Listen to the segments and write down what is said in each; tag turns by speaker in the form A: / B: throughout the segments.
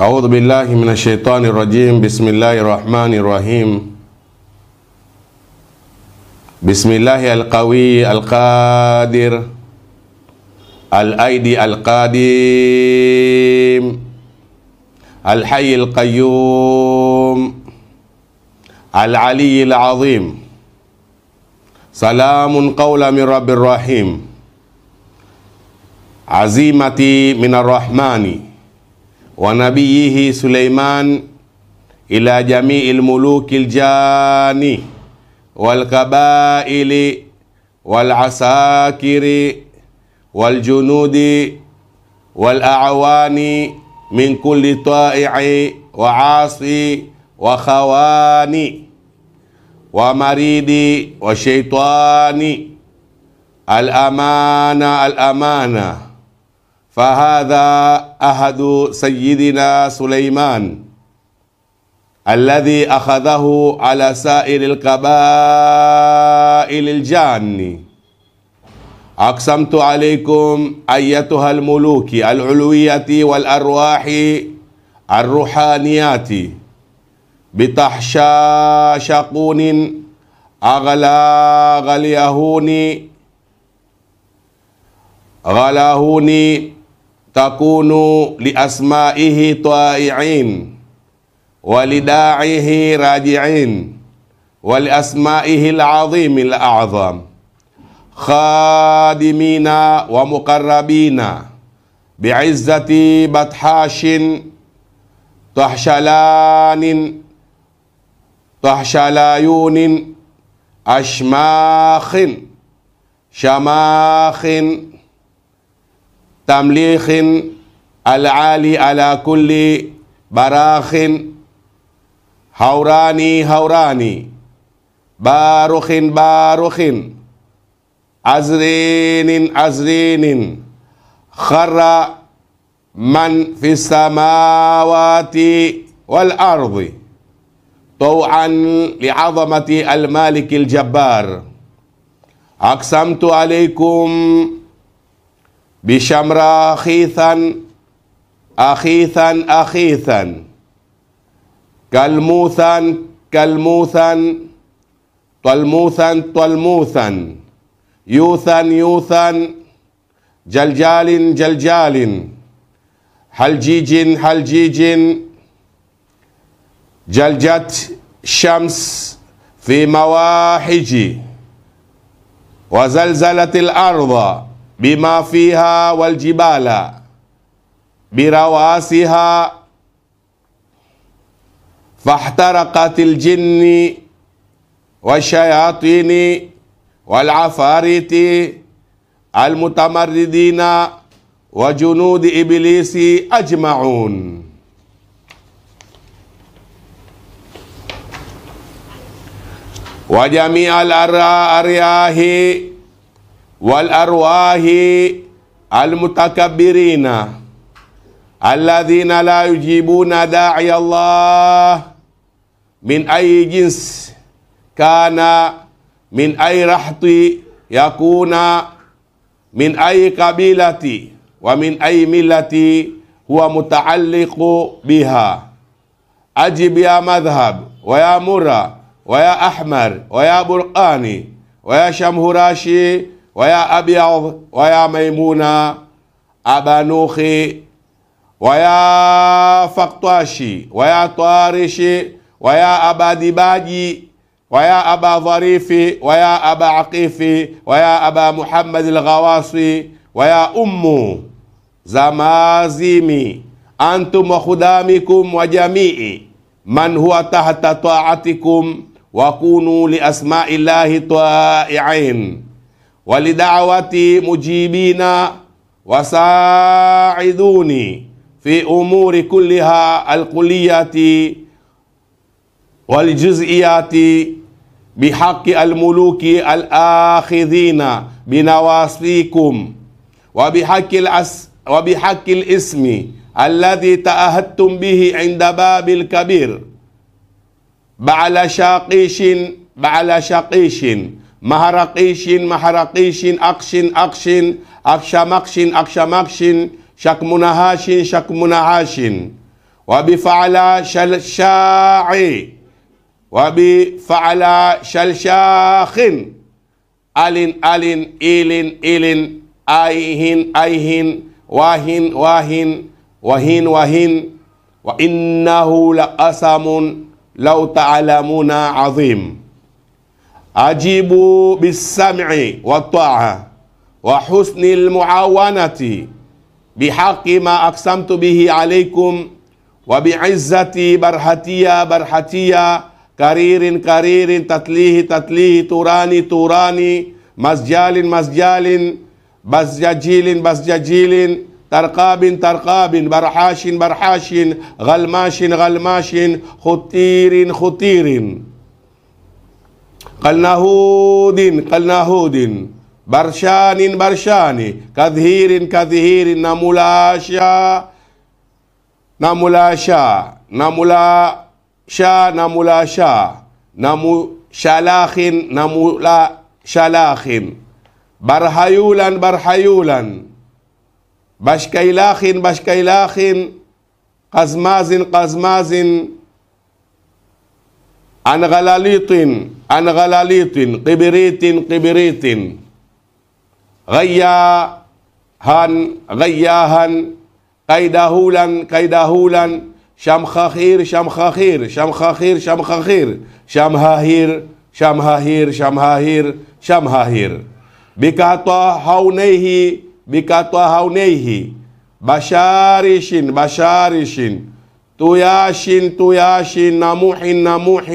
A: أعوذ بالله من الشيطان الرجيم بسم الله الرحمن الرحيم بسم الله القوي القادر الأيدي القديم الحي القيوم العلي العظيم سلام قولا من رب الرحيم عزيمتي من الرحمن ونبيه سليمان إلى جميع الملوك الجاني والقبائل والعساكر والجنود والأعوان من كل طائع وعاصي وخوان ومريد وشيطان الأمانة الأمانة فهذا أحد سيدنا سليمان الذي أخذه على سائر القبائل الجان أقسمت عليكم أيتها الملوك العلوية والأرواح الروحانيات بتحشاشقون أغلى اليهون غلاهوني تكونوا لأسمائه طائعين ولداعيه راجعين ولأسمائه العظيم الأعظم خادمين ومقربين بعزة بطحاش طحشلان طحشلايون أشماخ شماخ تمليخ العالي على كل براخ هوراني هوراني باروخ باروخ عزرين عزرين خر من في السماوات والأرض طوعا لعظمة المالك الجبار أقسمت عليكم بشمرا خيثا أخيثا أخيثا كالموثا كالموثا طلموثا طلموثا يوثا يوثا جلجال جلجال حلجيج حلجيج جلجت شمس في مواحج وزلزلت الأرض بما فيها والجبال برواسها فاحترقت الجن والشياطين والعفاريت المتمردين وجنود إبليس أجمعون وجميع الأرياح والأرواح المتكبرين الذين لا يجيبون داعي الله من أي جنس كان من أي رحط يكون من أي قبيلة ومن أي ملة هو متعلق بها أجب يا مذهب ويا مرة ويا أحمر ويا برقاني ويا راشي ويا أبيض ويا ميمونة أبا نوخي ويا فقطاشي ويا طارشي ويا أبا دباجي ويا أبا ظريفي ويا أبا عقيفي ويا أبا محمد الغواصي ويا أم زمازيمي أنتم وخدامكم وجميع من هو تحت طاعتكم وكونوا لأسماء الله طائعين ولدعوتي مجيبين وساعدوني في أمور كلها الكليات والجزئيات بحق الملوك الآخذين بنواصيكم وبحق الأس وبحق الاسم الذي تأهدتم به عند باب الكبير بعل شاقيش بعل شاقيش مهرقيشين مهرقيشين أقشين أقشين أقشمقشين أقشمقشين شكمنهاشين شكمنهاشين وبفعل شلشاعي وبفعل شلشاخين ألين ألين إلين إلين أيهن أيهن واهن واهن وهن وهن وإنه لقسم لو تعلمون عظيم أجيبوا بالسمع والطاعة وحسن المعاونة بحق ما أقسمت به عليكم وبعزتي برحتيا برحتيا كرير كرير تتليه تتليه توراني توراني مسجال مسجال بسججيل بسججيل ترقاب ترقاب برحاش برحاش غلماش غلماش خطير خطير قلنا هود قلنا هود برشان برشان كذهير كذهير نملاشا نملاشا نملاشا نملاشا نمو شلاخ نملا شلاخ برهيولا برهيولا بشكيلاخ بشكيلاخ قزماز قزماز عن غلاليط عن غلاليط قبريت قبريت غياها غياها قيدهولا قيدهولا شمخاخير شمخاخير شمخاخير شمخاخير شمهاهير شمهاهير شمهاهير شمهاهير بكاطا هونيه بكاطا هونيه بشارشين بشارشين طياش طياش نموح نموح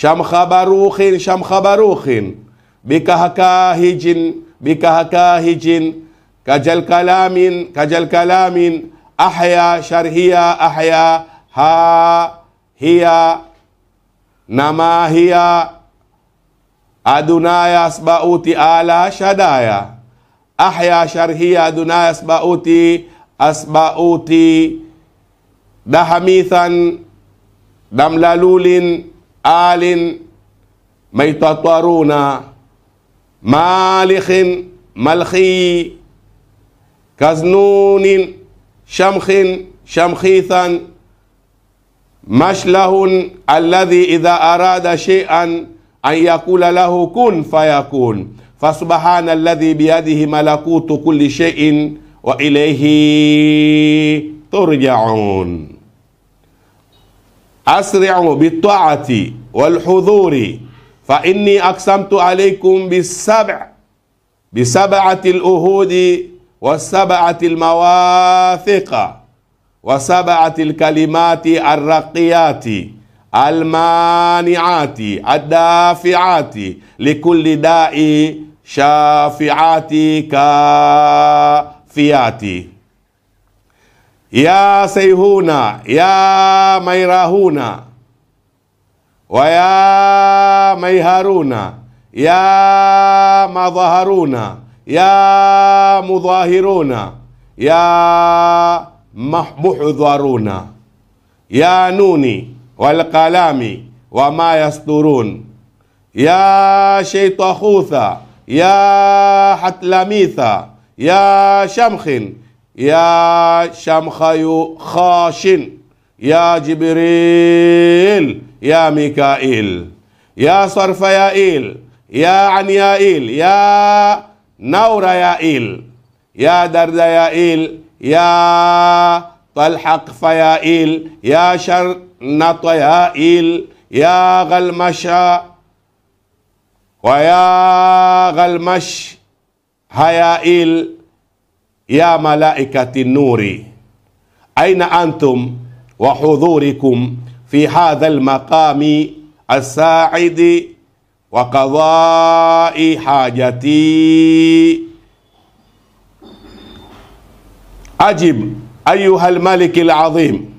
A: شمخ بروخ شمخ بروخ بكهكاهج بكهكاهج كجل كلام كجل كلام أحيا شرهيا أحيا ها هي نما هي أدنايا أسباؤتي آلا شدايا أحيا شرهيا أدنايا أسباؤتي أسباؤتي دا حميثا دم لالول آل ميتطرون مالخ ملخي كزنون شمخ شمخيثا مشله الذي إذا أراد شيئا أن يقول له كن فيكون فسبحان الذي بيده ملكوت كل شيء وإليه ترجعون أسرعوا بالطاعة والحضور فإني أقسمت عليكم بالسبع بسبعة الأهود والسبعة المواثق وسبعة الكلمات الرقيات المانعات الدافعات لكل داء شافعات كافيات يا سيهونا يا ميراهونا ويا ميهارونا يا مظهرونا يا مظاهرونا يا محضرونا يا نوني والقلام وما يسطرون يا شيطخوثا يا حتلميثا يا شمخ يا شمخي خاشن يا جبريل يا ميكائيل يا صرف يا عنيائيل يا عن يا إيل يا طلحق إيل يا شر نطيائيل يا غلمشا ويا غلمش هيائيل يا ملائكة النور أين أنتم وحضوركم في هذا المقام الساعد وقضاء حاجتي أجب أيها الملك العظيم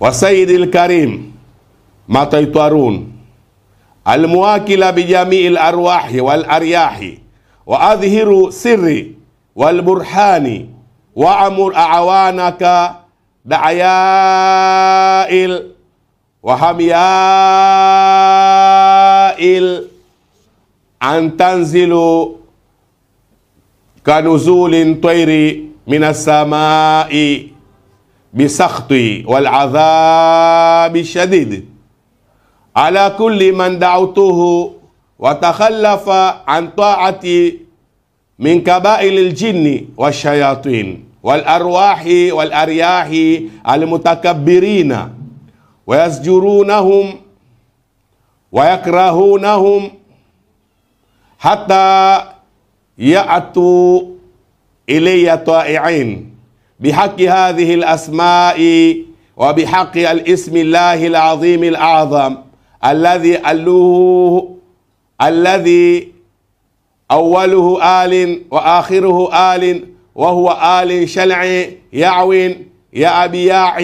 A: وسيد الكريم ما تيطرون المواكل بجميع الأرواح والأرياح وأظهر سري والبرهان وعمر أعوانك دعيائل وحميائل أن تنزل كنزول طير من السماء بسخط والعذاب الشديد على كل من دعوته وتخلف عن طاعتي من كبائل الجن والشياطين والأرواح والأرياح المتكبرين ويزجرونهم ويكرهونهم حتى يأتوا إلي طائعين بحق هذه الأسماء وبحق الاسم الله العظيم الأعظم الذي ألوه الذي أوله آل وآخره آل وهو آل شلع يعو يا بياع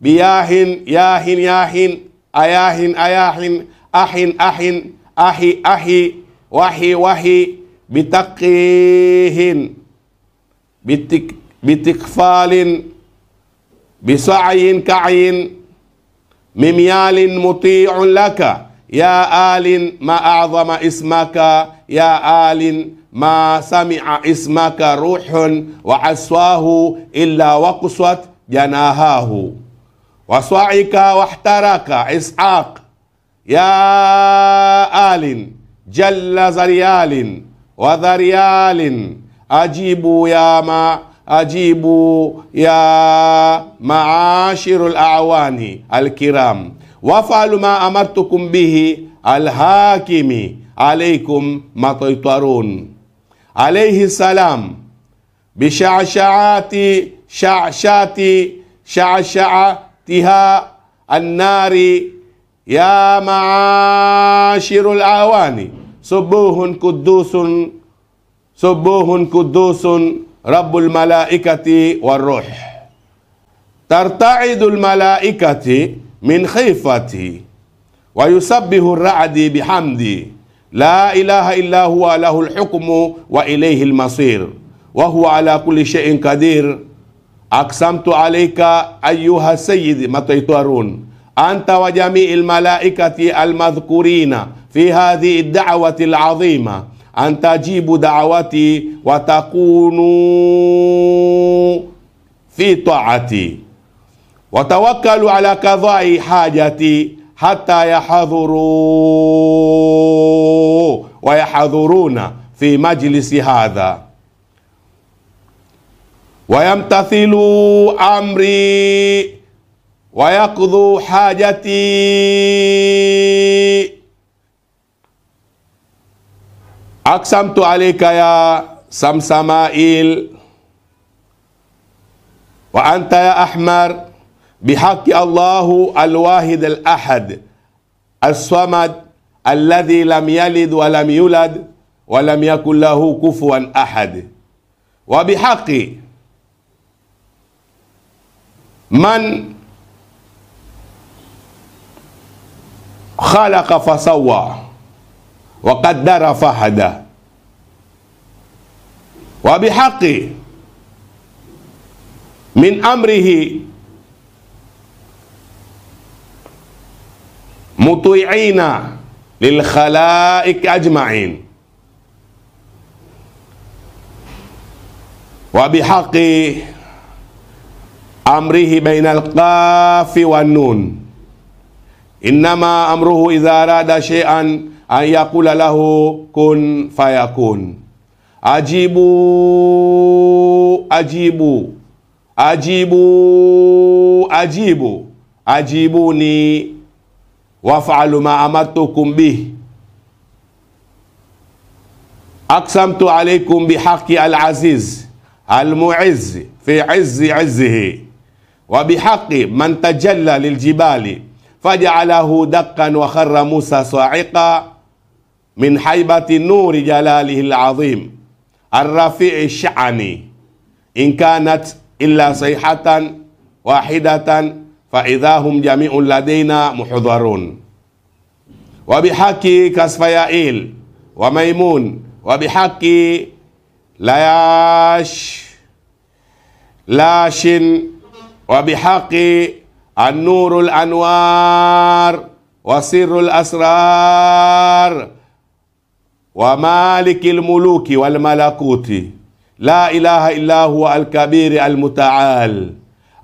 A: بياه ياه ياه أياه أياه أح أح أحي أحي وحي وحي بتقيه بتك بتكفال بسعي كعي مميال مطيع لك يا آل ما أعظم اسمك يا آل ما سمع اسمك روح وعسواه إلا وقصت جناهاه وصعك واحترك إسحاق يا آل جل زريال وذريال أجيبوا يا ما أجيبوا يا معاشر الأعوان الكرام وافعلوا ما أمرتكم به الحاكم عليكم ما تطرون عليه السلام بشعشعات شعشات شعشعتها النار يا معاشر الأعوان سبوه قدوس سبوه قدوس رب الملائكة والروح ترتعد الملائكة من خيفته ويسبه الرعد بحمدي لا إله إلا هو له الحكم وإليه المصير وهو على كل شيء قدير أقسمت عليك أيها السيد متى أنت وجميع الملائكة المذكورين في هذه الدعوة العظيمة antajibu daawati watakunu fi taati watawakkalu ala kadhai hajati hata yahadhuru wayahdhuruna fi majlisi hadha wayamtathilu amri wayakdhu hajati أقسمت عليك يا سمسمائيل وأنت يا أحمر بحق الله الواحد الأحد الصمد الذي لم يلد ولم يولد ولم يكن له كفوا أحد وبحق من خلق فسوى وقدر فهدا وبحق من أمره مطيعين للخلائق أجمعين وبحق أمره بين القاف والنون إنما أمره إذا أراد شيئا أن يقول له كن فيكون أجيبوا أجيبوا أجيبوا أجيبوا أجيبوني وافعلوا ما أمرتكم به أقسمت عليكم بحق العزيز المعز في عز عزه وبحق من تجلى للجبال فجعله دقا وخر موسى صاعقا من حيبة نور جلاله العظيم الرفيع الشعني إن كانت إلا صيحة واحدة فإذا هم جميع لدينا محضرون وبحق كسفيائيل وميمون وبحق لياش لاش وبحق النور الأنوار وسر الأسرار ومالك الملوك والملكوت لا إله إلا هو الكبير المتعال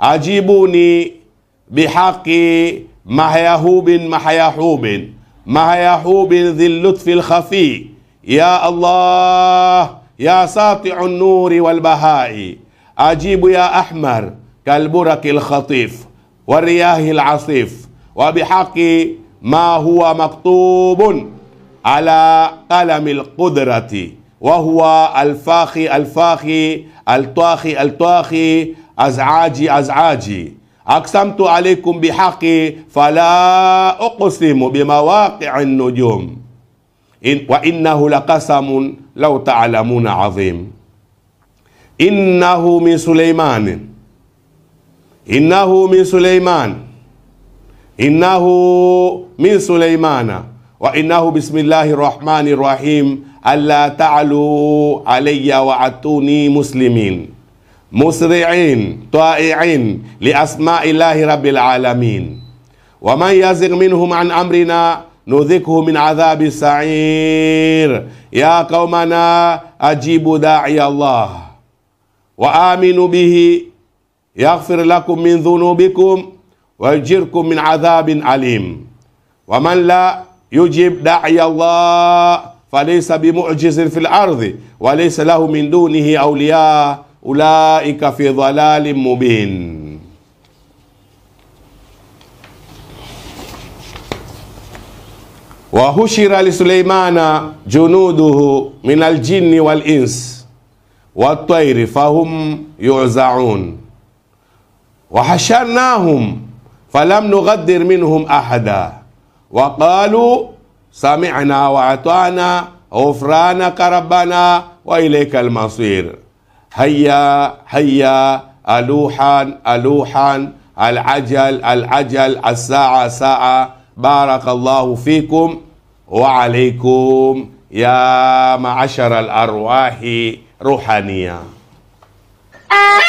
A: أجيبوني بحق محياهوب محياحوب محياحوب ذي اللطف الخفي يا الله يا ساطع النور والبهاء أجيب يا أحمر كالبرك الخطيف والرياه العصيف وبحق ما هو مكتوب على قلم القدرة وهو الفاخي الفاخي الطاخي الطاخي أزعاجي أزعاجي أقسمت عليكم بحقي فلا أقسم بمواقع النجوم إن وإنه لقسم لو تعلمون عظيم إنه من سليمان إنه من سليمان إنه من سليمان وإنه بسم الله الرحمن الرحيم ألا تعلوا علي وعتوني مسلمين مسرعين طائعين لأسماء الله رب العالمين ومن يزغ منهم عن أمرنا نذكه من عذاب السعير يا قومنا أجيبوا داعي الله وآمنوا به يغفر لكم من ذنوبكم ويجركم من عذاب أليم ومن لا يجيب داعي الله فليس بمعجز في الأرض وليس له من دونه أولياء أولئك في ضلال مبين وهشر لسليمان جنوده من الجن والإنس والطير فهم يعزعون وحشرناهم فلم نغدر منهم أحداً وقالوا سمعنا وأطعنا غفرانك ربنا وإليك المصير هيا هيا ألوحا ألوحا العجل العجل الساعة ساعة بارك الله فيكم وعليكم يا معشر الأرواح روحانية آه.